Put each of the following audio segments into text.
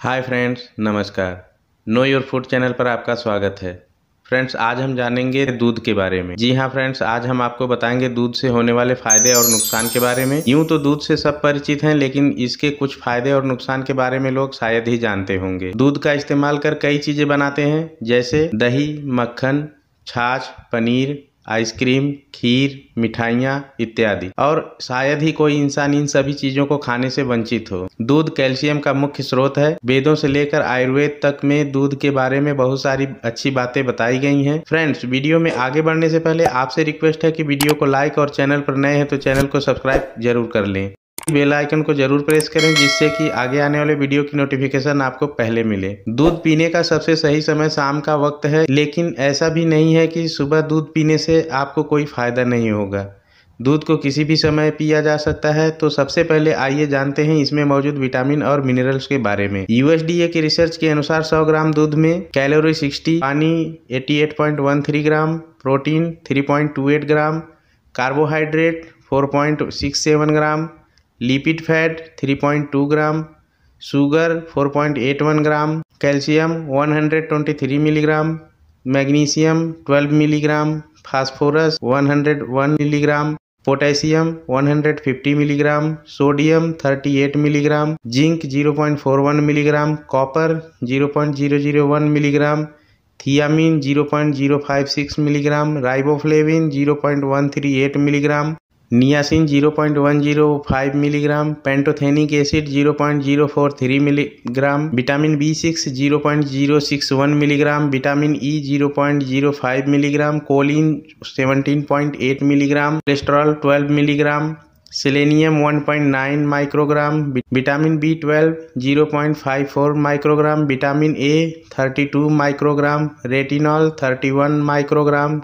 हाय friends नमस्कार know your food channel पर आपका स्वागत है फ्रेंड्स आज हम जानेंगे दूध के बारे में जी हाँ फ्रेंड्स आज हम आपको बताएंगे दूध से होने वाले फायदे और नुकसान के बारे में यूं तो दूध से सब परिचित हैं लेकिन इसके कुछ फायदे और नुकसान के बारे में लोग शायद ही जानते होंगे दूध का इस्तेमाल कर कई चीजें बनाते हैं जैसे दही मक्खन छाछ पनीर आइसक्रीम खीर मिठाइयाँ इत्यादि और शायद ही कोई इंसान इन सभी चीज़ों को खाने से वंचित हो दूध कैल्शियम का मुख्य स्रोत है वेदों से लेकर आयुर्वेद तक में दूध के बारे में बहुत सारी अच्छी बातें बताई गई हैं फ्रेंड्स वीडियो में आगे बढ़ने से पहले आपसे रिक्वेस्ट है कि वीडियो को लाइक और चैनल पर नए हैं तो चैनल को सब्सक्राइब जरूर कर लें बेल आइकन को जरूर प्रेस करें जिससे कि आगे आने वाले वीडियो की नोटिफिकेशन आपको पहले मिले दूध पीने का सबसे सही समय शाम का वक्त है लेकिन ऐसा भी नहीं है कि सुबह दूध पीने से आपको कोई फायदा नहीं होगा दूध को किसी भी समय पिया जा सकता है तो सबसे पहले आइए जानते हैं इसमें मौजूद विटामिन और मिनरल्स के बारे में यूएसडीए की रिसर्च के अनुसार 100 ग्राम दूध में कैलोरी 60, पानी 88.13 gram protein 3.28 gram carbohydrate 4.67 gram lipid fat 3.2 gram sugar 4.81 gram calcium 123 milligram magnesium 12 milligram phosphorus 101 milligram potassium 150 milligram sodium 38 milligram zinc 0.41 milligram copper 0.001 milligram thiamine 0.056 milligram riboflavin 0.138 milligram niacin zero point one zero five milligram pantothenic acid zero point zero four three milligram vitamin B six zero point zero six one milligram vitamin E zero point zero five milligram choline 17.8 point eight milligram cholesterol twelve milligram selenium 1.9 microgram vitamin B twelve zero point five four microgram vitamin A 32 microgram retinol 31 microgram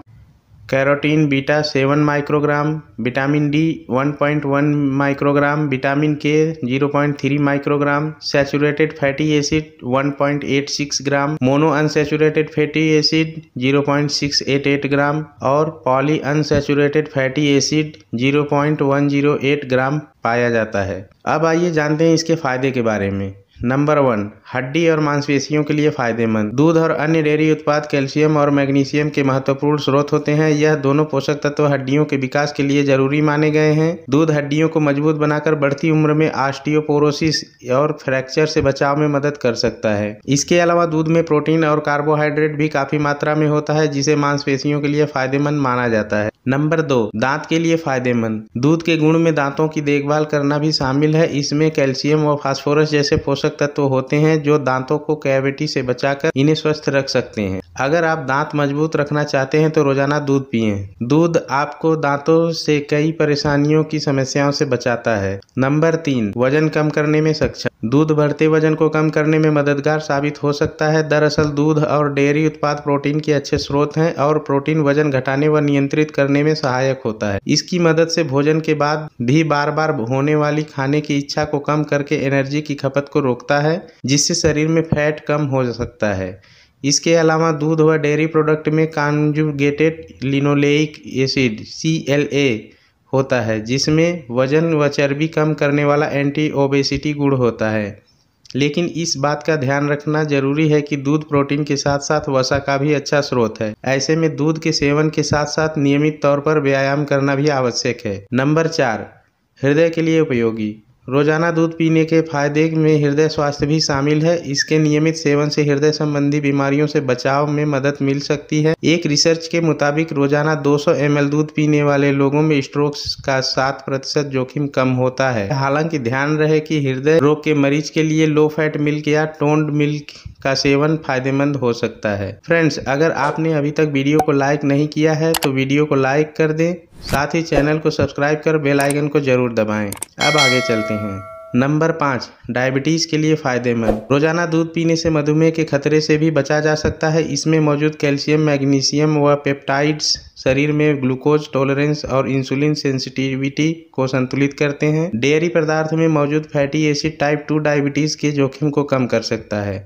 carotene beta seven microgram vitamin D one point one microgram vitamin K zero point three microgram saturated fatty acid one point eight six gram mono unsaturated fatty acid zero point six eight eight gram और poly unsaturated fatty acid zero point one zero eight gram पाया जाता है अब आइए जानते हैं इसके फायदे के बारे में नंबर वन हड्डी और मांसपेशियों के लिए फायदेमंद दूध और अन्य डेयरी उत्पाद कैल्शियम और मैग्नीशियम के महत्वपूर्ण स्रोत होते हैं यह दोनों पोषक तत्व हड्डियों के विकास के लिए जरूरी माने गए हैं दूध हड्डियों को मजबूत बनाकर बढ़ती उम्र में आस्टियोपोरोसिस और फ्रैक्चर से बचाव में मदद कर सकता है इसके अलावा दूध में प्रोटीन और कार्बोहाइड्रेट भी काफी मात्रा में होता है जिसे मांसपेशियों के लिए फायदेमंद माना जाता है नंबर दो दांत के लिए फायदेमंद दूध के गुण में दांतों की देखभाल करना भी शामिल है इसमें कैल्शियम और फास्फोरस जैसे पोषक पोषक तत्व होते हैं जो दांतों को कैविटी से बचाकर इन्हें स्वस्थ रख सकते हैं अगर आप दांत मजबूत रखना चाहते हैं तो रोज़ाना दूध पिए दूध आपको दांतों से कई परेशानियों की समस्याओं से बचाता है नंबर तीन वजन कम करने में सक्षम दूध बढ़ते वजन को कम करने में मददगार साबित हो सकता है दरअसल दूध और डेयरी उत्पाद प्रोटीन के अच्छे स्रोत हैं और प्रोटीन वजन घटाने व नियंत्रित करने में सहायक होता है इसकी मदद से भोजन के बाद भी बार बार होने वाली खाने की इच्छा को कम करके एनर्जी की खपत को रोकता है जिससे शरीर में फैट कम हो सकता है इसके अलावा दूध व डेयरी प्रोडक्ट में कॉन्जुगेटेड लिनोलेइक एसिड सी होता है जिसमें वजन व चर्बी कम करने वाला एंटी ओबेसिटी गुड़ होता है लेकिन इस बात का ध्यान रखना जरूरी है कि दूध प्रोटीन के साथ साथ वसा का भी अच्छा स्रोत है ऐसे में दूध के सेवन के साथ साथ नियमित तौर पर व्यायाम करना भी आवश्यक है नंबर चार हृदय के लिए उपयोगी रोजाना दूध पीने के फायदे में हृदय स्वास्थ्य भी शामिल है इसके नियमित सेवन से हृदय संबंधी बीमारियों से बचाव में मदद मिल सकती है एक रिसर्च के मुताबिक रोजाना 200 सौ दूध पीने वाले लोगों में स्ट्रोक का सात प्रतिशत जोखिम कम होता है हालांकि ध्यान रहे कि हृदय रोग के मरीज के लिए लो फैट मिल्क या टोन्ड मिल्क का सेवन फायदेमंद हो सकता है फ्रेंड्स अगर आपने अभी तक वीडियो को लाइक नहीं किया है तो वीडियो को लाइक कर दें साथ ही चैनल को सब्सक्राइब कर बेल आइकन को जरूर दबाएं अब आगे चलते हैं नंबर पाँच डायबिटीज़ के लिए फ़ायदेमंद रोजाना दूध पीने से मधुमेह के खतरे से भी बचा जा सकता है इसमें मौजूद कैल्शियम मैग्नीशियम व पेप्टाइड्स शरीर में ग्लूकोज टॉलरेंस और इंसुलिन सेंसिटिविटी को संतुलित करते हैं डेयरी पदार्थ में मौजूद fatty acid type two diabetes के जोखिम को कम कर सकता है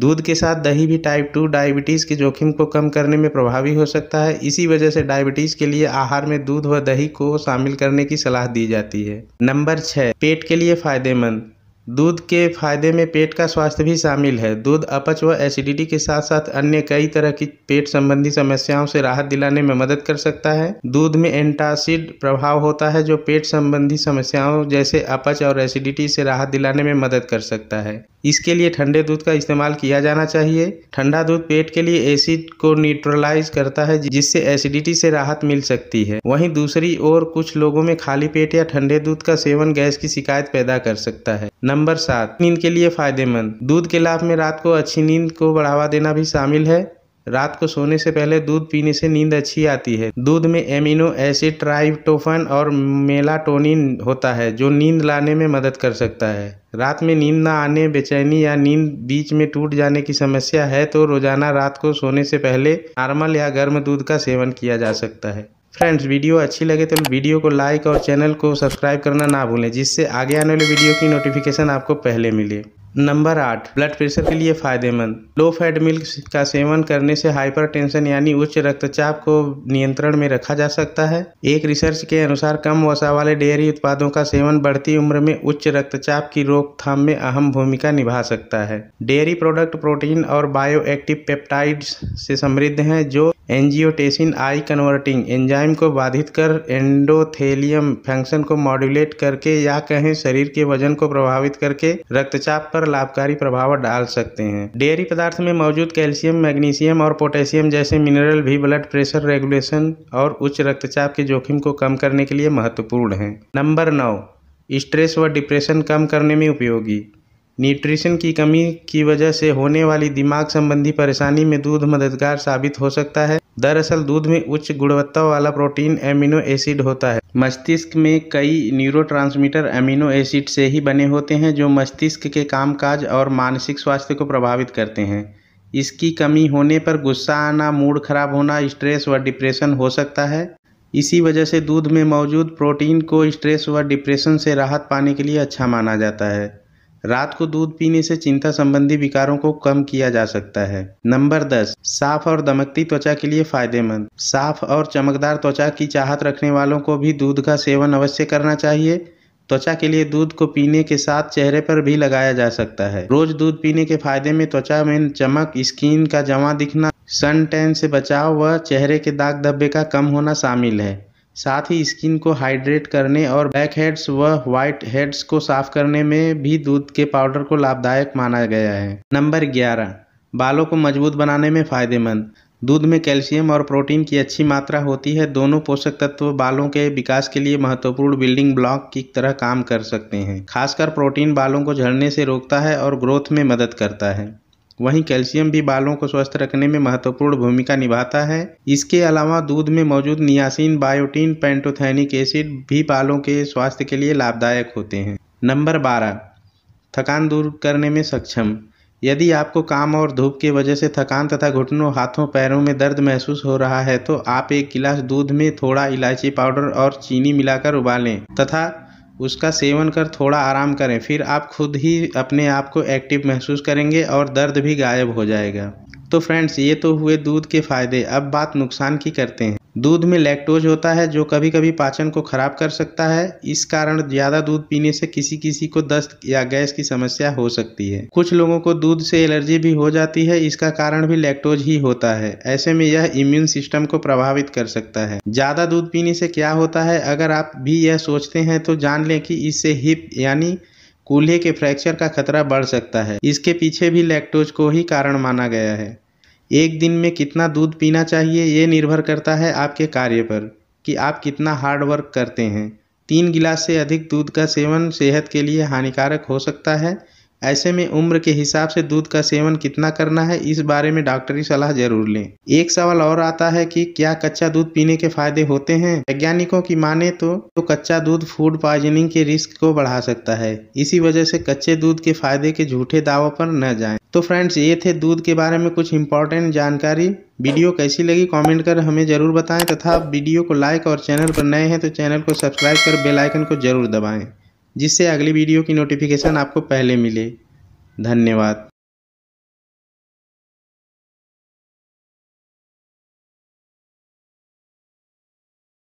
दूध के साथ दही भी टाइप टू डायबिटीज़ के जोखिम को कम करने में प्रभावी हो सकता है इसी वजह से डायबिटीज़ के लिए आहार में दूध व दही को शामिल करने की सलाह दी जाती है नंबर छः पेट के लिए फ़ायदेमंद दूध के फायदे में पेट का स्वास्थ्य भी शामिल है दूध अपच व एसिडिटी के साथ साथ अन्य कई तरह की पेट संबंधी समस्याओं से राहत दिलाने में मदद कर सकता है दूध में एंटासिड प्रभाव होता है जो पेट संबंधी समस्याओं जैसे अपच और एसिडिटी से राहत दिलाने में मदद कर सकता है इसके लिए ठंडे दूध का इस्तेमाल किया जाना चाहिए ठंडा दूध पेट के लिए एसिड को न्यूट्रलाइज करता है जिससे एसिडिटी से राहत मिल सकती है वहीं दूसरी ओर कुछ लोगों में खाली पेट या ठंडे दूध का सेवन गैस की शिकायत पैदा कर सकता है नंबर नंबर सात नींद के लिए फ़ायदेमंद दूध के लाभ में रात को अच्छी नींद को बढ़ावा देना भी शामिल है रात को सोने से पहले दूध पीने से नींद अच्छी आती है दूध में एमिनो एसिड ट्राइटोफन और मेलाटोनिन होता है जो नींद लाने में मदद कर सकता है रात में नींद ना आने बेचैनी या नींद बीच में टूट जाने की समस्या है तो रोजाना रात को सोने से पहले नॉर्मल या गर्म दूध का सेवन किया जा सकता है फ्रेंड्स वीडियो अच्छी लगे तो वीडियो को लाइक और चैनल को सब्सक्राइब करना ना भूलें जिससे आगे आने वाले वीडियो की नोटिफिकेशन आपको पहले मिले नंबर आठ ब्लड प्रेशर के लिए फायदेमंद लो फैट मिल्क का सेवन करने से हाइपरटेंशन यानी उच्च रक्तचाप को नियंत्रण में रखा जा सकता है एक रिसर्च के अनुसार कम वसा वाले डेयरी उत्पादों का सेवन बढ़ती उम्र में उच्च रक्तचाप की रोकथाम में अहम भूमिका निभा सकता है डेयरी प्रोडक्ट प्रोटीन और बायो एक्टिव पेप्टाइड से समृद्ध हैं जो एंजियोटेसिन आई कन्वर्टिंग एंजाइम को बाधित कर एंडोथेलियम फंक्शन को मॉड्यूलेट करके या कहें शरीर के वजन को प्रभावित करके रक्तचाप पर लाभकारी प्रभाव डाल सकते हैं डेयरी पदार्थ में मौजूद कैल्शियम मैग्नीशियम और पोटेशियम जैसे मिनरल भी ब्लड प्रेशर रेगुलेशन और उच्च रक्तचाप के जोखिम को कम करने के लिए महत्वपूर्ण हैं नंबर नौ स्ट्रेस व डिप्रेशन कम करने में उपयोगी न्यूट्रिशन की कमी की वजह से होने वाली दिमाग संबंधी परेशानी में दूध मददगार साबित हो सकता है दरअसल दूध में उच्च गुणवत्ता वाला प्रोटीन एमिनो एसिड होता है मस्तिष्क में कई ट्रांसमीटर एमिनो एसिड से ही बने होते हैं जो मस्तिष्क के कामकाज और मानसिक स्वास्थ्य को प्रभावित करते हैं इसकी कमी होने पर गुस्सा आना मूड खराब होना स्ट्रेस व डिप्रेशन हो सकता है इसी वजह से दूध में मौजूद प्रोटीन को स्ट्रेस व डिप्रेशन से राहत पाने के लिए अच्छा माना जाता है रात को दूध पीने से चिंता संबंधी विकारों को कम किया जा सकता है नंबर दस साफ और दमकती त्वचा के लिए फायदेमंद साफ और चमकदार त्वचा की चाहत रखने वालों को भी दूध का सेवन अवश्य करना चाहिए त्वचा के लिए दूध को पीने के साथ चेहरे पर भी लगाया जा सकता है रोज दूध पीने के फायदे में त्वचा में चमक स्किन का जमा दिखना सन टैन से बचाव व चेहरे के दाग धब्बे का कम होना शामिल है साथ ही स्किन को हाइड्रेट करने और ब्लैक हेड्स व व्हाइट हेड्स को साफ करने में भी दूध के पाउडर को लाभदायक माना गया है नंबर ग्यारह बालों को मजबूत बनाने में फ़ायदेमंद दूध में कैल्शियम और प्रोटीन की अच्छी मात्रा होती है दोनों पोषक तत्व बालों के विकास के लिए महत्वपूर्ण बिल्डिंग ब्लॉक की तरह काम कर सकते हैं खासकर प्रोटीन बालों को झड़ने से रोकता है और ग्रोथ में मदद करता है वहीं कैल्शियम भी बालों को स्वस्थ रखने में महत्वपूर्ण भूमिका निभाता है इसके अलावा दूध में मौजूद नियासिन बायोटीन पेंटोथैनिक एसिड भी बालों के स्वास्थ्य के लिए लाभदायक होते हैं नंबर बारह थकान दूर करने में सक्षम यदि आपको काम और धूप की वजह से थकान तथा घुटनों हाथों पैरों में दर्द महसूस हो रहा है तो आप एक गिलास दूध में थोड़ा इलायची पाउडर और चीनी मिलाकर उबालें तथा उसका सेवन कर थोड़ा आराम करें फिर आप खुद ही अपने आप को एक्टिव महसूस करेंगे और दर्द भी गायब हो जाएगा तो फ्रेंड्स ये तो हुए दूध के फ़ायदे अब बात नुकसान की करते हैं दूध में लैक्टोज होता है जो कभी कभी पाचन को खराब कर सकता है इस कारण ज़्यादा दूध पीने से किसी किसी को दस्त या गैस की समस्या हो सकती है कुछ लोगों को दूध से एलर्जी भी हो जाती है इसका कारण भी लैक्टोज ही होता है ऐसे में यह इम्यून सिस्टम को प्रभावित कर सकता है ज़्यादा दूध पीने से क्या होता है अगर आप भी यह सोचते हैं तो जान लें कि इससे हिप यानी कूल्हे के फ्रैक्चर का खतरा बढ़ सकता है इसके पीछे भी लैक्टोज को ही कारण माना गया है एक दिन में कितना दूध पीना चाहिए ये निर्भर करता है आपके कार्य पर कि आप कितना हार्ड वर्क करते हैं तीन गिलास से अधिक दूध का सेवन सेहत के लिए हानिकारक हो सकता है ऐसे में उम्र के हिसाब से दूध का सेवन कितना करना है इस बारे में डॉक्टरी सलाह जरूर लें एक सवाल और आता है कि क्या कच्चा दूध पीने के फायदे होते हैं वैज्ञानिकों की माने तो, तो कच्चा दूध फूड पॉइजनिंग के रिस्क को बढ़ा सकता है इसी वजह से कच्चे दूध के फायदे के झूठे दावों पर न जाए तो फ्रेंड्स ये थे दूध के बारे में कुछ इंपॉर्टेंट जानकारी वीडियो कैसी लगी कमेंट कर हमें ज़रूर बताएं तथा वीडियो को लाइक और चैनल पर नए हैं तो चैनल को सब्सक्राइब कर बेल आइकन को जरूर दबाएं जिससे अगली वीडियो की नोटिफिकेशन आपको पहले मिले धन्यवाद